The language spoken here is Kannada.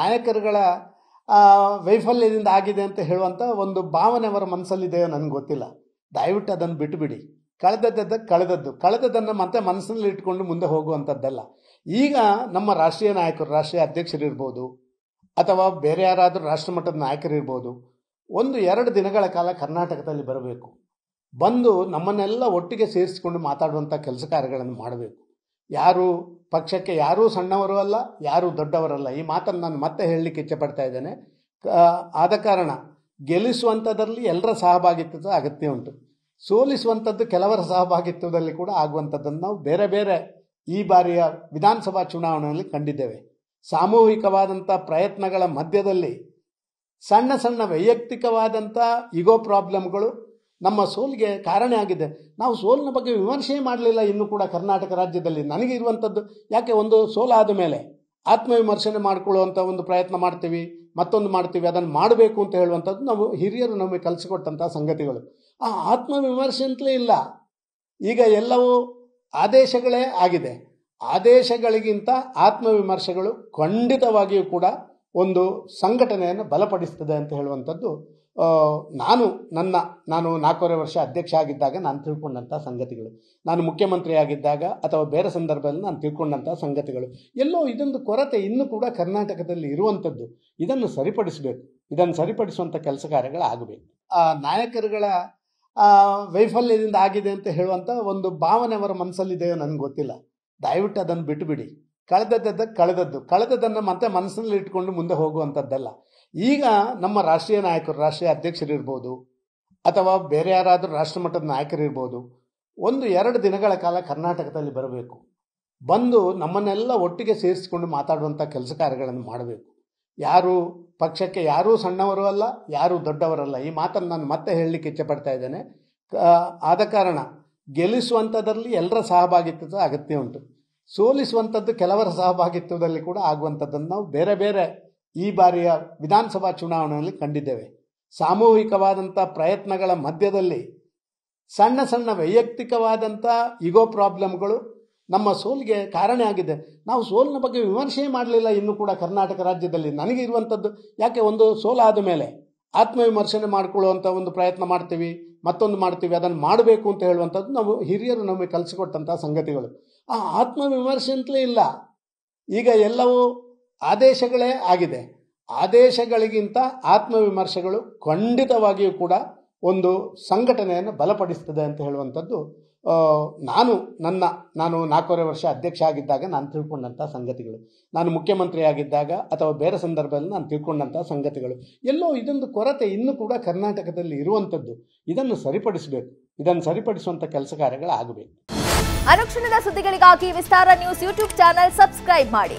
ನಾಯಕರುಗಳ ವೈಫಲ್ಯದಿಂದ ಆಗಿದೆ ಅಂತ ಹೇಳುವಂಥ ಒಂದು ಭಾವನೆ ಅವರ ಮನಸ್ಸಲ್ಲಿದೆಯೋ ನನಗೆ ಗೊತ್ತಿಲ್ಲ ದಯವಿಟ್ಟು ಅದನ್ನು ಬಿಟ್ಟುಬಿಡಿ ಕಳೆದದ್ದದ ಕಳೆದದ್ದು ಕಳೆದದ್ದನ್ನು ಮತ್ತೆ ಮನಸ್ಸಿನಲ್ಲಿ ಇಟ್ಕೊಂಡು ಮುಂದೆ ಹೋಗುವಂಥದ್ದಲ್ಲ ಈಗ ನಮ್ಮ ರಾಷ್ಟ್ರೀಯ ನಾಯಕರು ರಾಷ್ಟ್ರೀಯ ಅಧ್ಯಕ್ಷರಿರ್ಬೋದು ಅಥವಾ ಬೇರೆ ಯಾರಾದರೂ ರಾಷ್ಟ್ರ ಮಟ್ಟದ ನಾಯಕರಿರ್ಬೋದು ಒಂದು ಎರಡು ದಿನಗಳ ಕಾಲ ಕರ್ನಾಟಕದಲ್ಲಿ ಬರಬೇಕು ಬಂದು ನಮ್ಮನ್ನೆಲ್ಲ ಒಟ್ಟಿಗೆ ಸೇರಿಸಿಕೊಂಡು ಮಾತಾಡುವಂಥ ಕೆಲಸ ಕಾರ್ಯಗಳನ್ನು ಮಾಡಬೇಕು ಯಾರು ಪಕ್ಷಕ್ಕೆ ಯಾರೂ ಸಣ್ಣವರು ಅಲ್ಲ ಯಾರೂ ದೊಡ್ಡವರಲ್ಲ ಈ ಮಾತನ್ನು ನಾನು ಮತ್ತೆ ಹೇಳಲಿಕ್ಕೆ ಪಡ್ತಾ ಇದ್ದೇನೆ ಆದ ಕಾರಣ ಗೆಲ್ಲಿಸುವಂಥದ್ರಲ್ಲಿ ಎಲ್ಲರ ಸಹಭಾಗಿತ್ವದ ಅಗತ್ಯ ಉಂಟು ಸೋಲಿಸುವಂಥದ್ದು ಕೆಲವರ ಸಹಭಾಗಿತ್ವದಲ್ಲಿ ಕೂಡ ಆಗುವಂಥದ್ದನ್ನು ನಾವು ಬೇರೆ ಬೇರೆ ಈ ಬಾರಿಯ ವಿಧಾನಸಭಾ ಚುನಾವಣೆಯಲ್ಲಿ ಕಂಡಿದ್ದೇವೆ ಸಾಮೂಹಿಕವಾದಂಥ ಪ್ರಯತ್ನಗಳ ಮಧ್ಯದಲ್ಲಿ ಸಣ್ಣ ಸಣ್ಣ ವೈಯಕ್ತಿಕವಾದಂಥ ಇಗೋ ಪ್ರಾಬ್ಲಮ್ಗಳು ನಮ್ಮ ಸೋಲಿಗೆ ಕಾರಣ ಆಗಿದೆ ನಾವು ಸೋಲಿನ ಬಗ್ಗೆ ವಿಮರ್ಶೆ ಮಾಡಲಿಲ್ಲ ಇನ್ನು ಕೂಡ ಕರ್ನಾಟಕ ರಾಜ್ಯದಲ್ಲಿ ನನಗೆ ಇರುವಂಥದ್ದು ಯಾಕೆ ಒಂದು ಸೋಲಾದ ಮೇಲೆ ಆತ್ಮವಿಮರ್ಶನೆ ಮಾಡಿಕೊಳ್ಳುವಂಥ ಒಂದು ಪ್ರಯತ್ನ ಮಾಡ್ತೀವಿ ಮತ್ತೊಂದು ಮಾಡ್ತೀವಿ ಅದನ್ನು ಮಾಡಬೇಕು ಅಂತ ಹೇಳುವಂಥದ್ದು ನಾವು ಹಿರಿಯರು ನಮಗೆ ಕಲಿಸಿಕೊಟ್ಟಂಥ ಸಂಗತಿಗಳು ಆ ಆತ್ಮವಿಮರ್ಶೆ ಅಂತಲೇ ಇಲ್ಲ ಈಗ ಎಲ್ಲವೂ ಆದೇಶಗಳೇ ಆಗಿದೆ ಆದೇಶಗಳಿಗಿಂತ ಆತ್ಮವಿಮರ್ಶೆಗಳು ಖಂಡಿತವಾಗಿಯೂ ಕೂಡ ಒಂದು ಸಂಘಟನೆಯನ್ನು ಬಲಪಡಿಸ್ತದೆ ಅಂತ ಹೇಳುವಂಥದ್ದು ನಾನು ನನ್ನ ನಾನು ನಾಲ್ಕೂವರೆ ವರ್ಷ ಅಧ್ಯಕ್ಷ ಆಗಿದ್ದಾಗ ನಾನು ತಿಳ್ಕೊಂಡಂಥ ಸಂಗತಿಗಳು ನಾನು ಮುಖ್ಯಮಂತ್ರಿ ಆಗಿದ್ದಾಗ ಅಥವಾ ಬೇರೆ ಸಂದರ್ಭದಲ್ಲಿ ನಾನು ತಿಳ್ಕೊಂಡಂಥ ಸಂಗತಿಗಳು ಎಲ್ಲೋ ಇದೊಂದು ಕೊರತೆ ಇನ್ನೂ ಕೂಡ ಕರ್ನಾಟಕದಲ್ಲಿ ಇರುವಂಥದ್ದು ಇದನ್ನು ಸರಿಪಡಿಸಬೇಕು ಇದನ್ನು ಸರಿಪಡಿಸುವಂಥ ಕೆಲಸ ಕಾರ್ಯಗಳಾಗಬೇಕು ಆ ನಾಯಕರುಗಳ ವೈಫಲ್ಯದಿಂದ ಆಗಿದೆ ಅಂತ ಹೇಳುವಂಥ ಒಂದು ಭಾವನೆ ಅವರ ಮನಸ್ಸಲ್ಲಿದೆಯೋ ನನಗೆ ಗೊತ್ತಿಲ್ಲ ದಯವಿಟ್ಟು ಅದನ್ನು ಬಿಟ್ಟುಬಿಡಿ ಕಳೆದದ್ದು ಕಳೆದದ್ದು ಕಳೆದದ್ದನ್ನು ಮತ್ತೆ ಮನಸ್ಸಿನಲ್ಲಿ ಇಟ್ಕೊಂಡು ಮುಂದೆ ಹೋಗುವಂಥದ್ದಲ್ಲ ಈಗ ನಮ್ಮ ರಾಷ್ಟ್ರೀಯ ನಾಯಕರು ರಾಷ್ಟ್ರೀಯ ಅಧ್ಯಕ್ಷರಿರ್ಬೋದು ಅಥವಾ ಬೇರೆ ಯಾರಾದರೂ ರಾಷ್ಟ್ರಮಟ್ಟದ ನಾಯಕರಿರ್ಬೋದು ಒಂದು ಎರಡು ದಿನಗಳ ಕಾಲ ಕರ್ನಾಟಕದಲ್ಲಿ ಬರಬೇಕು ಬಂದು ನಮ್ಮನ್ನೆಲ್ಲ ಒಟ್ಟಿಗೆ ಸೇರಿಸಿಕೊಂಡು ಮಾತಾಡುವಂಥ ಕೆಲಸ ಕಾರ್ಯಗಳನ್ನು ಮಾಡಬೇಕು ಯಾರು ಪಕ್ಷಕ್ಕೆ ಯಾರೂ ಸಣ್ಣವರು ಅಲ್ಲ ಯಾರೂ ದೊಡ್ಡವರಲ್ಲ ಈ ಮಾತನ್ನು ನಾನು ಮತ್ತೆ ಹೇಳಲಿಕ್ಕೆ ಪಡ್ತಾ ಇದ್ದೇನೆ ಆದ ಕಾರಣ ಗೆಲ್ಲಿಸುವಂಥದ್ರಲ್ಲಿ ಎಲ್ಲರ ಸಹಭಾಗಿತ್ವದ ಅಗತ್ಯ ಉಂಟು ಸೋಲಿಸುವಂಥದ್ದು ಕೆಲವರ ಸಹಭಾಗಿತ್ವದಲ್ಲಿ ಕೂಡ ಆಗುವಂಥದ್ದನ್ನು ನಾವು ಬೇರೆ ಬೇರೆ ಈ ಬಾರಿಯ ವಿಧಾನಸಭಾ ಚುನಾವಣೆಯಲ್ಲಿ ಕಂಡಿದ್ದೇವೆ ಸಾಮೂಹಿಕವಾದಂಥ ಪ್ರಯತ್ನಗಳ ಮಧ್ಯದಲ್ಲಿ ಸಣ್ಣ ಸಣ್ಣ ವೈಯಕ್ತಿಕವಾದಂಥ ಇಗೋ ಪ್ರಾಬ್ಲಮ್ಗಳು ನಮ್ಮ ಸೋಲಿಗೆ ಕಾರಣ ಆಗಿದೆ ನಾವು ಸೋಲಿನ ಬಗ್ಗೆ ವಿಮರ್ಶೆ ಮಾಡಲಿಲ್ಲ ಇನ್ನೂ ಕೂಡ ಕರ್ನಾಟಕ ರಾಜ್ಯದಲ್ಲಿ ನನಗೆ ಇರುವಂಥದ್ದು ಯಾಕೆ ಒಂದು ಸೋಲಾದ ಮೇಲೆ ಆತ್ಮವಿಮರ್ಶನೆ ಮಾಡಿಕೊಳ್ಳುವಂಥ ಒಂದು ಪ್ರಯತ್ನ ಮಾಡ್ತೀವಿ ಮತ್ತೊಂದು ಮಾಡ್ತೀವಿ ಅದನ್ನು ಮಾಡಬೇಕು ಅಂತ ಹೇಳುವಂಥದ್ದು ನಾವು ಹಿರಿಯರು ನಮಗೆ ಕಲಿಸಿಕೊಟ್ಟಂಥ ಸಂಗತಿಗಳು ಆ ಆತ್ಮವಿಮರ್ಶೆ ಅಂತಲೇ ಇಲ್ಲ ಈಗ ಎಲ್ಲವೂ ಆದೇಶಗಳೇ ಆಗಿದೆ ಆದೇಶಗಳಿಗಿಂತ ಆತ್ಮವಿಮರ್ಶೆಗಳು ಖಂಡಿತವಾಗಿಯೂ ಕೂಡ ಒಂದು ಸಂಘಟನೆಯನ್ನು ಬಲಪಡಿಸ್ತದೆ ಅಂತ ಹೇಳುವಂಥದ್ದು ನಾನು ನನ್ನ ನಾನು ನಾಲ್ಕೂವರೆ ವರ್ಷ ಅಧ್ಯಕ್ಷ ಆಗಿದ್ದಾಗ ನಾನು ತಿಳ್ಕೊಂಡಂಥ ಸಂಗತಿಗಳು ನಾನು ಮುಖ್ಯಮಂತ್ರಿ ಆಗಿದ್ದಾಗ ಅಥವಾ ಬೇರೆ ಸಂದರ್ಭದಲ್ಲಿ ನಾನು ತಿಳ್ಕೊಂಡಂಥ ಸಂಗತಿಗಳು ಎಲ್ಲೋ ಇದೊಂದು ಕೊರತೆ ಇನ್ನೂ ಕೂಡ ಕರ್ನಾಟಕದಲ್ಲಿ ಇರುವಂಥದ್ದು ಇದನ್ನು ಸರಿಪಡಿಸಬೇಕು ಇದನ್ನು ಸರಿಪಡಿಸುವಂಥ ಕೆಲಸ ಕಾರ್ಯಗಳಾಗಬೇಕು ಅನುಕ್ಷಣದ ಸುದ್ದಿಗಳಿಗಾಗಿ Vistara news YouTube channel subscribe ಮಾಡಿ